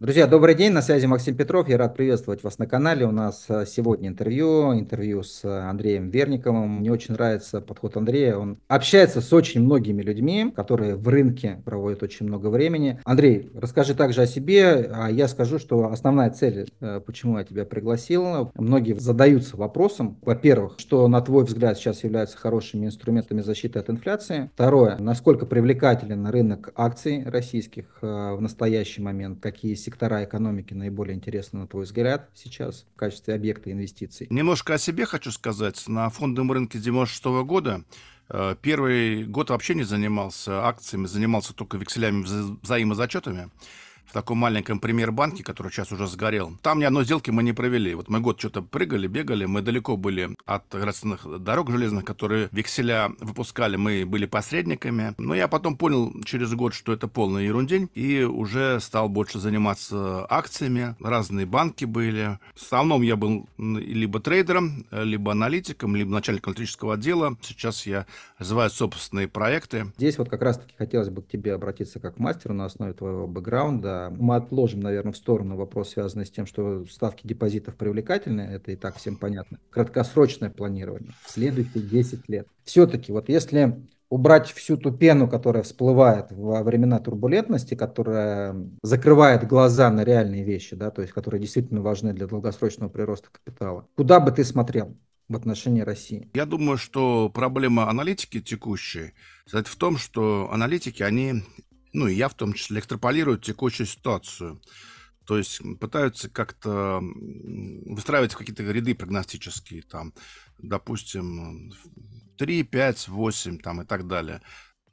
Друзья, добрый день, на связи Максим Петров, я рад приветствовать вас на канале. У нас э, сегодня интервью, интервью с э, Андреем Верниковым. Мне очень нравится подход Андрея, он общается с очень многими людьми, которые в рынке проводят очень много времени. Андрей, расскажи также о себе, а я скажу, что основная цель, э, почему я тебя пригласил, многие задаются вопросом, во-первых, что, на твой взгляд, сейчас являются хорошими инструментами защиты от инфляции. Второе, насколько привлекателен рынок акций российских в настоящий момент, какие сектора экономики наиболее интересны, на твой взгляд, сейчас в качестве объекта инвестиций? Немножко о себе хочу сказать. На фондовом рынке 96 -го года э, Первый год вообще не занимался акциями, занимался только векселями вза взаимозачетами в таком маленьком премьер-банке, который сейчас уже сгорел. Там ни одной сделки мы не провели. Вот мы год что-то прыгали, бегали, мы далеко были от градственных дорог железных, которые векселя выпускали, мы были посредниками. Но я потом понял через год, что это полная ерундень, и уже стал больше заниматься акциями. Разные банки были. В основном я был либо трейдером, либо аналитиком, либо начальником электрического отдела. Сейчас я развиваю собственные проекты. Здесь вот как раз-таки хотелось бы к тебе обратиться как к мастеру на основе твоего бэкграунда Э, мы отложим, наверное, в сторону вопрос, связанный с тем, что ставки депозитов привлекательны, это и так всем понятно. Краткосрочное планирование в следующие 10 лет. Все-таки вот если убрать всю ту пену, которая всплывает во времена турбулентности, которая закрывает глаза на реальные вещи, да, то есть которые действительно важны для долгосрочного прироста капитала. Куда бы ты смотрел? в отношении России? Я думаю, что проблема аналитики текущей, в том, что аналитики, они ну и я в том числе, экстраполируют текущую ситуацию. То есть пытаются как-то выстраивать какие-то ряды прогностические, там, допустим, 3, 5, 8 там, и так далее.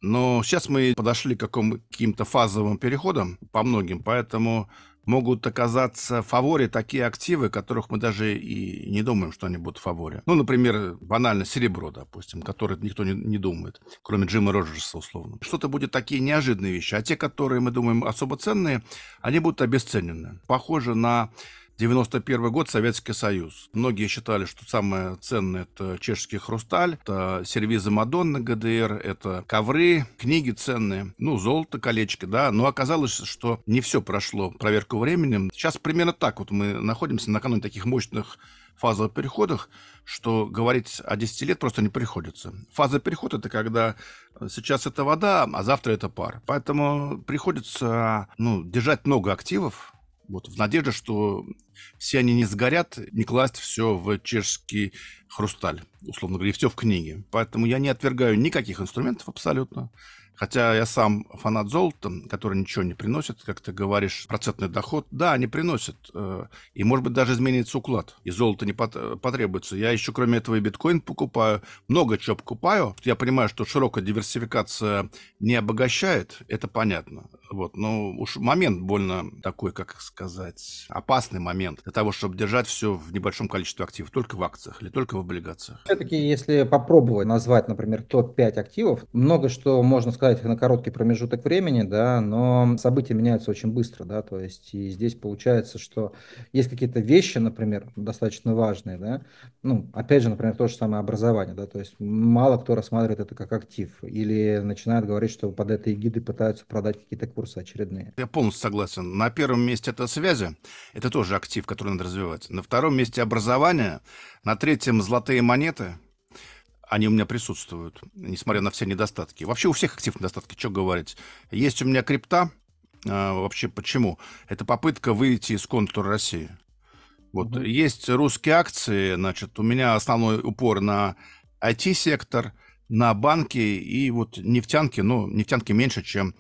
Но сейчас мы подошли к каким-то фазовым переходам по многим, поэтому могут оказаться в фаворе такие активы, которых мы даже и не думаем, что они будут в фаворе. Ну, например, банально серебро, допустим, которое никто не, не думает, кроме Джима Роджерса, условно. Что-то будет такие неожиданные вещи, а те, которые мы думаем особо ценные, они будут обесценены. Похоже на 91 год, Советский Союз. Многие считали, что самое ценное – это чешский хрусталь, это сервизы Мадонны ГДР, это ковры, книги ценные, ну, золото, колечки, да. Но оказалось, что не все прошло проверку временем. Сейчас примерно так вот мы находимся накануне таких мощных фазовых переходах, что говорить о 10 лет просто не приходится. Фаза переход это когда сейчас это вода, а завтра это пар. Поэтому приходится ну, держать много активов, вот, в надежде, что все они не сгорят, не класть все в чешский хрусталь, условно говоря, и все в книге. Поэтому я не отвергаю никаких инструментов абсолютно. Хотя я сам фанат золота, который ничего не приносит, как ты говоришь, процентный доход, да, не приносит. Э, и, может быть, даже изменится уклад. И золото не потребуется. Я еще, кроме этого, и биткоин покупаю. Много чего покупаю. Я понимаю, что широкая диверсификация не обогащает. Это понятно. Вот. Но уж момент больно такой, как сказать, опасный момент для того, чтобы держать все в небольшом количестве активов, только в акциях или только в облигациях. Все-таки, если попробовать назвать, например, топ-5 активов, много что можно сказать хватает их на короткий промежуток времени, да, но события меняются очень быстро, да, то есть и здесь получается, что есть какие-то вещи, например, достаточно важные, да, ну, опять же, например, то же самое образование, да, то есть мало кто рассматривает это как актив или начинает говорить, что под этой гиды пытаются продать какие-то курсы очередные. Я полностью согласен. На первом месте это связи, это тоже актив, который надо развивать. На втором месте образование, на третьем золотые монеты – они у меня присутствуют, несмотря на все недостатки. Вообще у всех активных недостатки, что говорить. Есть у меня крипта. А, вообще почему? Это попытка выйти из контура России. Вот mm-hmm. есть русские акции, значит, у меня основной упор на IT-сектор, на банки и вот нефтянки, ну, нефтянки меньше, чем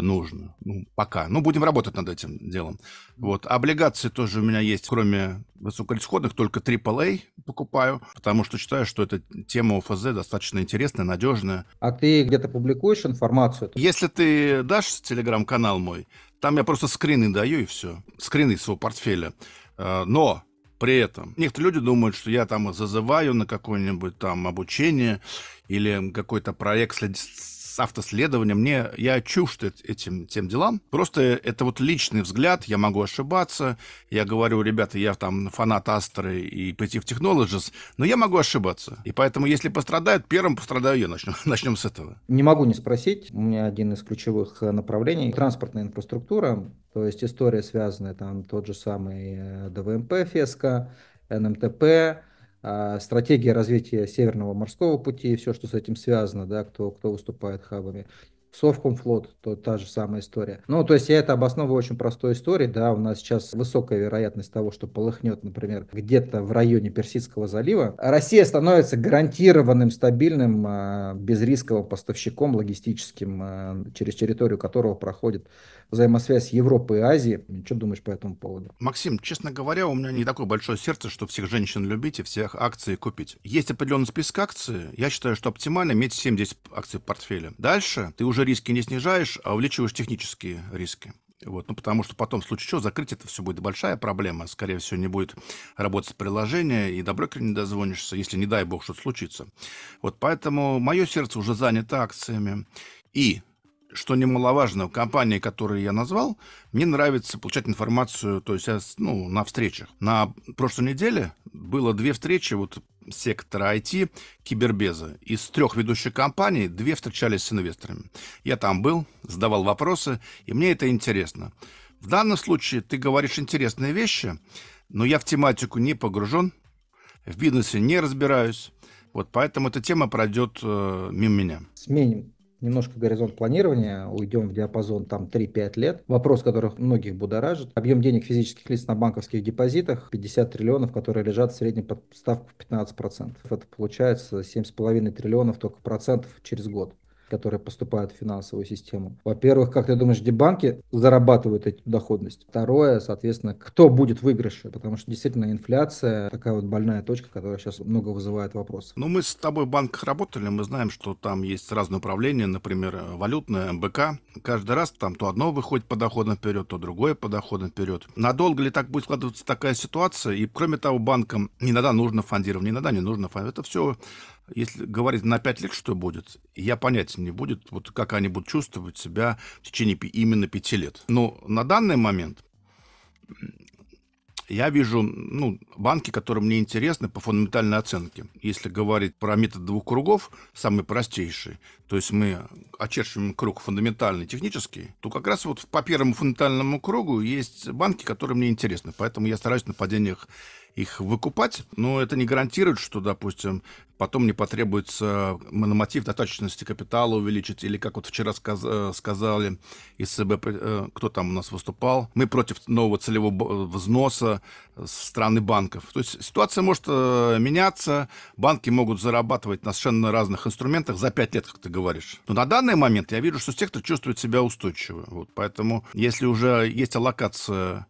нужно. Ну, пока. Ну, будем работать над этим делом. Вот. Облигации тоже у меня есть, кроме высокорисходных, только AAA покупаю, потому что считаю, что эта тема ОФЗ достаточно интересная, надежная. А ты где-то публикуешь информацию? Если ты дашь телеграм-канал мой, там я просто скрины даю и все. Скрины своего портфеля. А, но при этом. Некоторые люди думают, что я там зазываю на какое-нибудь там обучение или какой-то проект с с автоследованием. Мне, я чужд этим тем делам. Просто это вот личный взгляд, я могу ошибаться. Я говорю, ребята, я там фанат Астры и пойти в Technologies, но я могу ошибаться. И поэтому, если пострадают, первым пострадаю я. Начнем, начнем с этого. Не могу не спросить. У меня один из ключевых э, направлений – транспортная инфраструктура. То есть история связанная там тот же самый э, ДВМП, ФЕСКО, НМТП, а, стратегия развития северного морского пути все что с этим связано да кто кто выступает хабами Совкомфлот, то та же самая история. Ну, то есть я это обосновываю очень простой историей, да, у нас сейчас высокая вероятность того, что полыхнет, например, где-то в районе Персидского залива. Россия становится гарантированным, стабильным, а, безрисковым поставщиком логистическим, а, через территорию которого проходит взаимосвязь Европы и Азии. Что думаешь по этому поводу? Максим, честно говоря, у меня не такое большое сердце, что всех женщин любить и всех акции купить. Есть определенный список акций. Я считаю, что оптимально иметь 70 акций в портфеле. Дальше ты уже уже риски не снижаешь, а увеличиваешь технические риски. Вот, ну, потому что потом, в случае чего, закрыть это все будет большая проблема. Скорее всего, не будет работать приложение, и до брокера не дозвонишься, если, не дай бог, что-то случится. Вот поэтому мое сердце уже занято акциями. И, что немаловажно, компании, которые я назвал, мне нравится получать информацию, то есть я, ну, на встречах. На прошлой неделе было две встречи, вот сектора IT Кибербеза. Из трех ведущих компаний две встречались с инвесторами. Я там был, задавал вопросы, и мне это интересно. В данном случае ты говоришь интересные вещи, но я в тематику не погружен, в бизнесе не разбираюсь. Вот поэтому эта тема пройдет э, мимо меня. Сменим немножко горизонт планирования, уйдем в диапазон там 3-5 лет. Вопрос, который многих будоражит. Объем денег физических лиц на банковских депозитах 50 триллионов, которые лежат в среднем под ставку в 15%. Это получается 7,5 триллионов только процентов через год которые поступают в финансовую систему. Во-первых, как ты думаешь, где банки зарабатывают эту доходность? Второе, соответственно, кто будет в выигрыше? Потому что действительно инфляция такая вот больная точка, которая сейчас много вызывает вопросов. Ну, мы с тобой в банках работали, мы знаем, что там есть разные управления, например, валютное, МБК. Каждый раз там то одно выходит по доходам вперед, то другое по доходам вперед. Надолго ли так будет складываться такая ситуация? И кроме того, банкам иногда нужно фондирование, иногда не нужно фондирование. Это все если говорить на пять лет, что будет, я понятия не будет, вот как они будут чувствовать себя в течение именно пяти лет. Но на данный момент я вижу ну, банки, которые мне интересны по фундаментальной оценке. Если говорить про метод двух кругов, самый простейший, то есть мы очерчиваем круг фундаментальный, технический, то как раз вот по первому фундаментальному кругу есть банки, которые мне интересны. Поэтому я стараюсь на падениях их выкупать, но это не гарантирует, что, допустим, потом не потребуется мономотив достаточности капитала увеличить, или, как вот вчера сказ- э, сказали из СБ, э, кто там у нас выступал, мы против нового целевого э, взноса со стороны банков. То есть ситуация может меняться, банки могут зарабатывать на совершенно разных инструментах за пять лет, как ты говоришь. Но на данный момент я вижу, что сектор чувствует себя устойчиво. Вот, поэтому если уже есть аллокация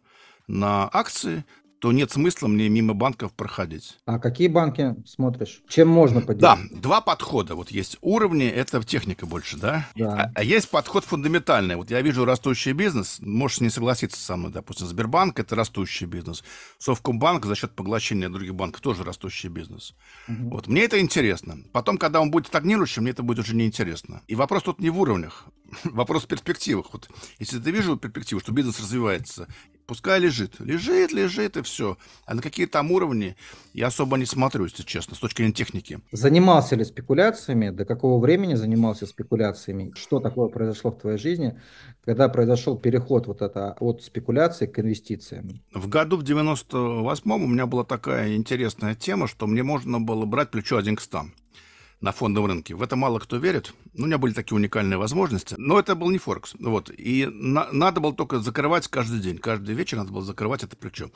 на акции, то нет смысла мне мимо банков проходить. А какие банки смотришь? Чем можно поделать? Да, два подхода. Вот есть уровни, это техника больше, да? Да. А, а есть подход фундаментальный. Вот я вижу растущий бизнес, можешь не согласиться со мной, допустим, Сбербанк – это растущий бизнес. Совкомбанк за счет поглощения других банков тоже растущий бизнес. Угу. Вот мне это интересно. Потом, когда он будет стагнирующим, мне это будет уже неинтересно. И вопрос тут не в уровнях, вопрос в перспективах. Вот, если ты вижу перспективу, что бизнес развивается, Пускай лежит. Лежит, лежит, и все. А на какие там уровни я особо не смотрю, если честно, с точки зрения техники. Занимался ли спекуляциями? До какого времени занимался спекуляциями? Что такое произошло в твоей жизни, когда произошел переход вот это от спекуляции к инвестициям? В году в 98-м у меня была такая интересная тема, что мне можно было брать плечо один к 100 на фондовом рынке. В это мало кто верит. Ну, у меня были такие уникальные возможности, но это был не Форекс. Вот. И на, надо было только закрывать каждый день. Каждый вечер надо было закрывать это плечо.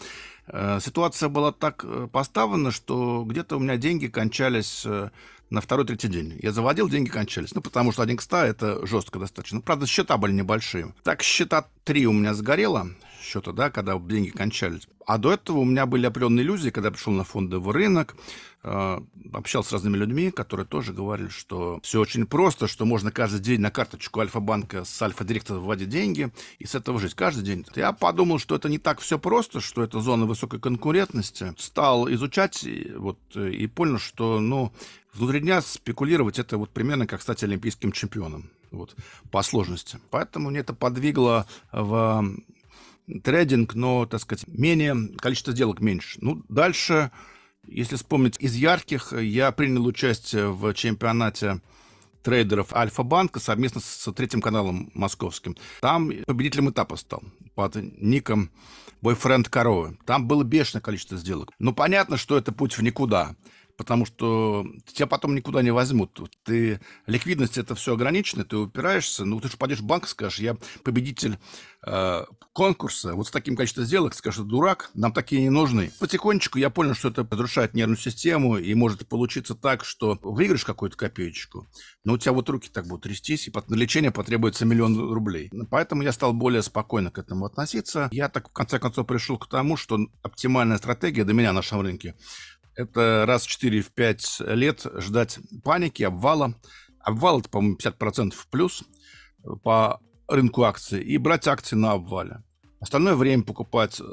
Э, ситуация была так э, поставлена, что где-то у меня деньги кончались э, на второй-третий день. Я заводил, деньги кончались. Ну, потому что один к ста это жестко достаточно. Ну, правда, счета были небольшие. Так, счета три у меня сгорело счета, да, когда деньги кончались. А до этого у меня были определенные иллюзии, когда я пришел на фондовый рынок, э, общался с разными людьми, которые тоже говорили, что все очень просто, что можно каждый день на карточку Альфа-банка с Альфа-директора вводить деньги и с этого жить каждый день. Я подумал, что это не так все просто, что это зона высокой конкурентности. Стал изучать вот, э, и понял, что ну, внутри дня спекулировать это вот примерно как стать олимпийским чемпионом вот, по сложности. Поэтому мне это подвигло в трейдинг, но, так сказать, менее, количество сделок меньше. Ну, дальше, если вспомнить из ярких, я принял участие в чемпионате трейдеров Альфа-банка совместно с третьим каналом московским. Там победителем этапа стал под ником бойфренд коровы. Там было бешеное количество сделок. Но понятно, что это путь в никуда потому что тебя потом никуда не возьмут. Ты, ликвидность это все ограничено, ты упираешься, ну ты же пойдешь в банк, скажешь, я победитель э, конкурса, вот с таким количеством сделок, скажешь, дурак, нам такие не нужны. Потихонечку я понял, что это разрушает нервную систему, и может получиться так, что выиграешь какую-то копеечку, но у тебя вот руки так будут трястись, и на лечение потребуется миллион рублей. Поэтому я стал более спокойно к этому относиться. Я так, в конце концов, пришел к тому, что оптимальная стратегия для меня на нашем рынке это раз в 4 в 5 лет ждать паники, обвала. Обвал это, по-моему, 50% в плюс по рынку акций и брать акции на обвале. Остальное время покупать э,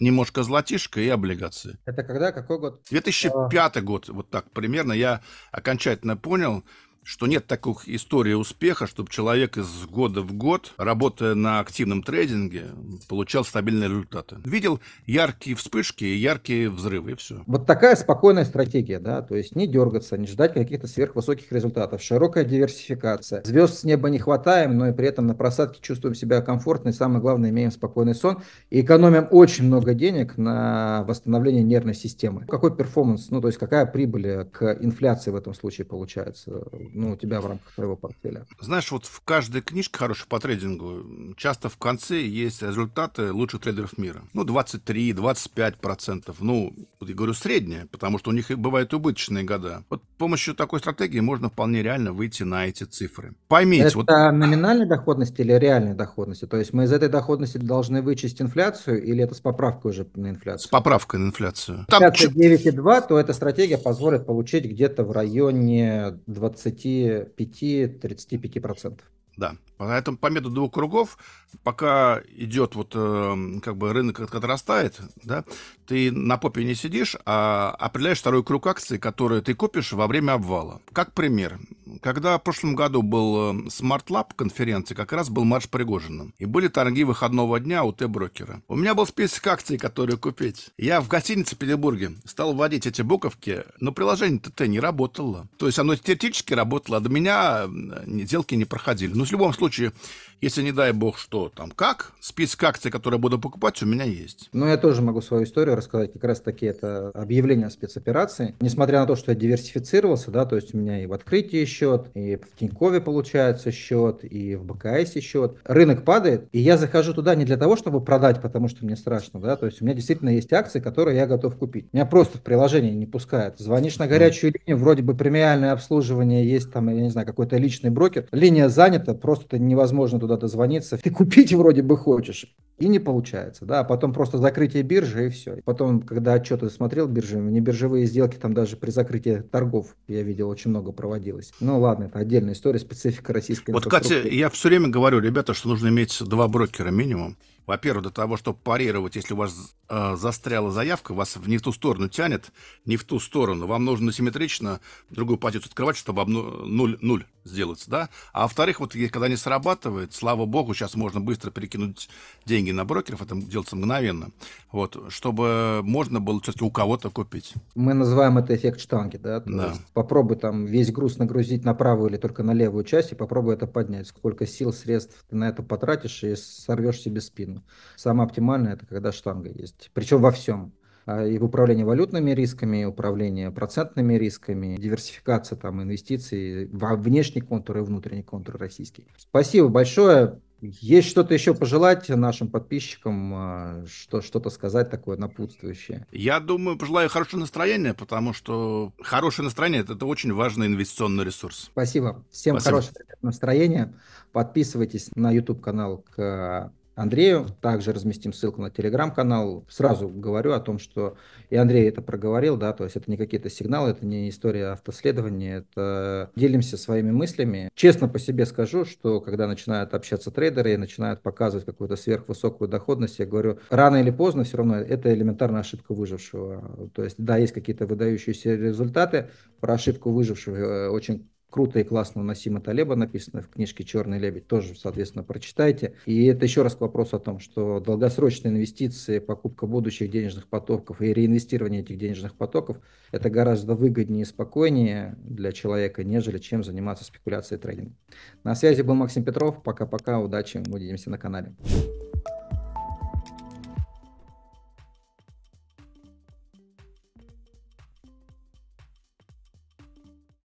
немножко золотишко и облигации. Это когда? Какой год? 2005 а... год, вот так примерно. Я окончательно понял, что нет такой истории успеха, чтобы человек из года в год, работая на активном трейдинге, получал стабильные результаты. Видел яркие вспышки и яркие взрывы, и все. Вот такая спокойная стратегия, да, то есть не дергаться, не ждать каких-то сверхвысоких результатов, широкая диверсификация. Звезд с неба не хватаем, но и при этом на просадке чувствуем себя комфортно и самое главное, имеем спокойный сон и экономим очень много денег на восстановление нервной системы. Какой перформанс, ну то есть какая прибыль к инфляции в этом случае получается? ну, у тебя в рамках твоего портфеля. Знаешь, вот в каждой книжке хорошей по трейдингу часто в конце есть результаты лучших трейдеров мира. Ну, 23-25 процентов. Ну, я говорю среднее, потому что у них бывают убыточные года. Вот с помощью такой стратегии можно вполне реально выйти на эти цифры. Поймите. Это вот... номинальная доходность или реальная доходность? То есть мы из этой доходности должны вычесть инфляцию или это с поправкой уже на инфляцию? С поправкой на инфляцию. Там... 9,2, то эта стратегия позволит получить где-то в районе 20 25-35%. Да, на этом по методу двух кругов, пока идет вот э, как бы рынок отрастает, да, ты на попе не сидишь, а определяешь второй круг акций, которые ты купишь во время обвала. Как пример, когда в прошлом году был эм, Smart Lab конференция, как раз был марш Пригожина. И были торги выходного дня у Т-брокера. У меня был список акций, которые купить. Я в гостинице в Петербурге стал вводить эти буковки, но приложение ТТ не работало. То есть оно теоретически работало, а до меня сделки не проходили. Но в любом случае случае если не дай бог что, там как, список акций, которые я буду покупать, у меня есть. Ну, я тоже могу свою историю рассказать. Как раз таки это объявление о спецоперации. Несмотря на то, что я диверсифицировался, да, то есть у меня и в открытии счет, и в Тинькове получается счет, и в БКС счет. Рынок падает, и я захожу туда не для того, чтобы продать, потому что мне страшно, да, то есть у меня действительно есть акции, которые я готов купить. Меня просто в приложение не пускают. Звонишь на горячую линию, вроде бы премиальное обслуживание есть, там, я не знаю, какой-то личный брокер. Линия занята, просто невозможно туда туда дозвониться. Ты купить вроде бы хочешь, и не получается, да, а потом просто закрытие биржи и все. И потом, когда отчеты смотрел биржи, не биржевые сделки там даже при закрытии торгов, я видел, очень много проводилось. Ну ладно, это отдельная история, специфика российской Вот, Катя, я все время говорю, ребята, что нужно иметь два брокера минимум. Во-первых, для того, чтобы парировать, если у вас э, застряла заявка, вас не в ту сторону тянет, не в ту сторону, вам нужно симметрично другую позицию открывать, чтобы обну- нуль, нуль сделать, да? А во-вторых, вот когда не срабатывает, слава богу, сейчас можно быстро перекинуть деньги на брокеров, это делается мгновенно, вот, чтобы можно было все-таки у кого-то купить. Мы называем это эффект штанги, да? То да. попробуй там весь груз нагрузить на правую или только на левую часть и попробуй это поднять. Сколько сил, средств ты на это потратишь и сорвешь себе спину нужен. Самое оптимальное – это когда штанга есть. Причем во всем а, и управление валютными рисками, и управление процентными рисками, диверсификация там инвестиций во внешний контур и внутренний контур российский. Спасибо большое. Есть что-то еще пожелать нашим подписчикам, а, что, что-то сказать такое напутствующее? Я думаю, пожелаю хорошего настроения, потому что хорошее настроение – это очень важный инвестиционный ресурс. Спасибо. Всем Спасибо. хорошего настроения. Подписывайтесь на YouTube-канал к Андрею. Также разместим ссылку на телеграм-канал. Сразу говорю о том, что и Андрей это проговорил, да, то есть это не какие-то сигналы, это не история автоследования, это делимся своими мыслями. Честно по себе скажу, что когда начинают общаться трейдеры и начинают показывать какую-то сверхвысокую доходность, я говорю, рано или поздно все равно это элементарная ошибка выжившего. То есть, да, есть какие-то выдающиеся результаты, про ошибку выжившего э, очень круто и классно у Насима Талеба написано в книжке «Черный лебедь», тоже, соответственно, прочитайте. И это еще раз к вопросу о том, что долгосрочные инвестиции, покупка будущих денежных потоков и реинвестирование этих денежных потоков – это гораздо выгоднее и спокойнее для человека, нежели чем заниматься спекуляцией и трейдингом. На связи был Максим Петров. Пока-пока, удачи, увидимся на канале.